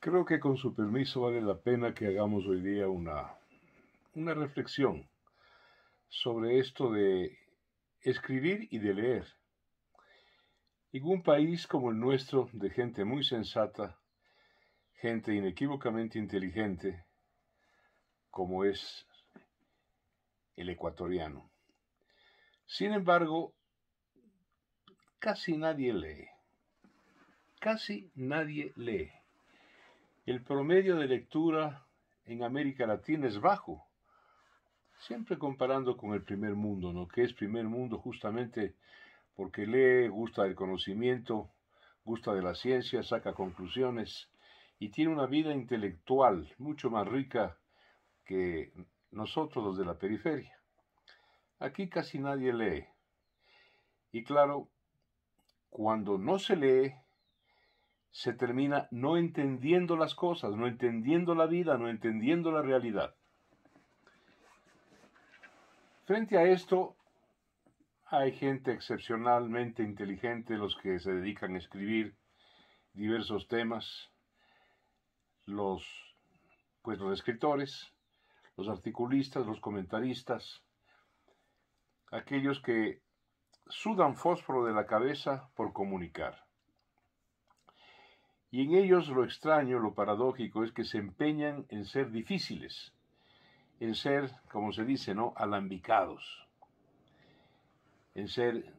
Creo que con su permiso vale la pena que hagamos hoy día una, reflexión sobre esto de escribir y de leer. En un país como el nuestro, de gente muy sensata, gente inequívocamente inteligente, como es el ecuatoriano. Sin embargo, casi nadie lee. Casi nadie lee. El promedio de lectura en América Latina es bajo, siempre comparando con el primer mundo, ¿no? Que es primer mundo justamente porque lee, gusta del conocimiento, gusta de la ciencia, saca conclusiones y tiene una vida intelectual mucho más rica que nosotros los de la periferia. Aquí casi nadie lee. Y claro, cuando no se lee, se termina no entendiendo las cosas, no entendiendo la vida, no entendiendo la realidad. Frente a esto, hay gente excepcionalmente inteligente, los que se dedican a escribir diversos temas, los, pues, escritores, los articulistas, los comentaristas, aquellos que sudan fósforo de la cabeza por comunicar. Y en ellos lo extraño, lo paradójico, es que se empeñan en ser difíciles, en ser, como se dice, ¿no? Alambicados, en ser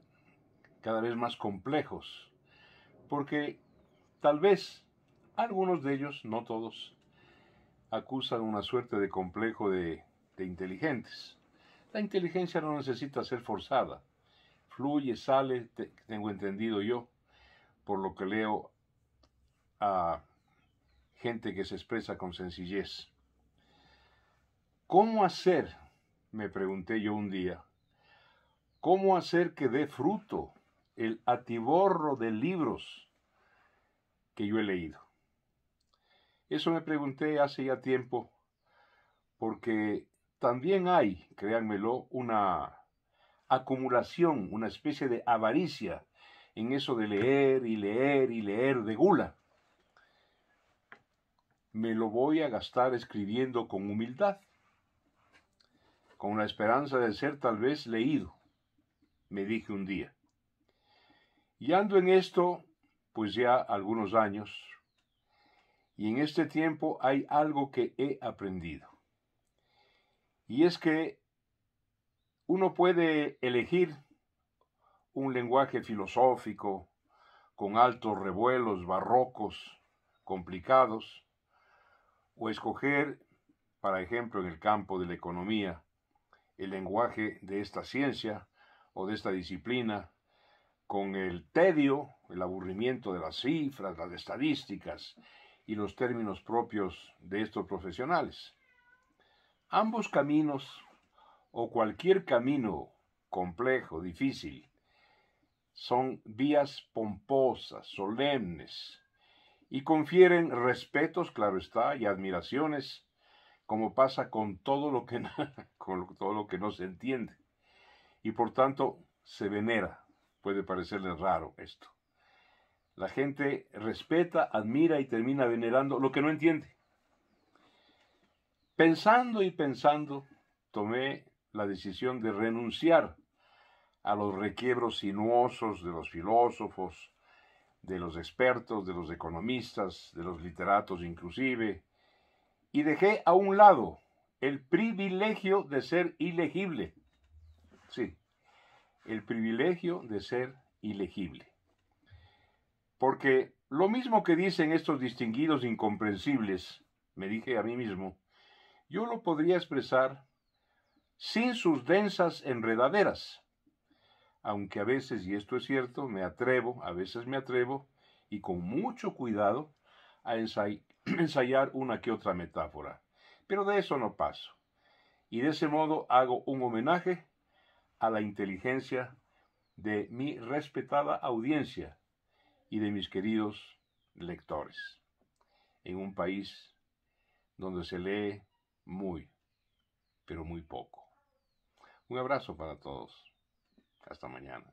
cada vez más complejos, porque tal vez algunos de ellos, no todos, acusan una suerte de complejo de, inteligentes. La inteligencia no necesita ser forzada, fluye, sale, tengo entendido yo, por lo que leo a gente que se expresa con sencillez. ¿Cómo hacer? me pregunté yo un día. ¿Cómo hacer que dé fruto el atiborro de libros que yo he leído? Eso me pregunté hace ya tiempo, porque también hay, créanmelo, una acumulación, una especie de avaricia en eso de leer y leer y leer de gula me lo voy a gastar escribiendo con humildad, con la esperanza de ser tal vez leído, me dije un día. Y ando en esto, pues ya algunos años, y en este tiempo hay algo que he aprendido. Y es que uno puede elegir un lenguaje filosófico, con altos revuelos barrocos, complicados, o escoger, para ejemplo, en el campo de la economía, el lenguaje de esta ciencia o de esta disciplina, con el tedio, el aburrimiento de las cifras, las estadísticas y los términos propios de estos profesionales. Ambos caminos, o cualquier camino complejo, difícil, son vías pomposas, solemnes, y confieren respetos, claro está, y admiraciones, como pasa con todo lo que, con todo lo que no se entiende. Y por tanto se venera. Puede parecerle raro esto. La gente respeta, admira y termina venerando lo que no entiende. Pensando y pensando, tomé la decisión de renunciar a los requiebros sinuosos de los filósofos, de los expertos, de los economistas, de los literatos inclusive, y dejé a un lado el privilegio de ser ilegible. Sí, el privilegio de ser ilegible. Porque lo mismo que dicen estos distinguidos incomprensibles, me dije a mí mismo, yo lo podría expresar sin sus densas enredaderas aunque a veces, y esto es cierto, me atrevo, a veces me atrevo, y con mucho cuidado, a ensayar una que otra metáfora. Pero de eso no paso. Y de ese modo hago un homenaje a la inteligencia de mi respetada audiencia y de mis queridos lectores, en un país donde se lee muy, pero muy poco. Un abrazo para todos. Hasta mañana.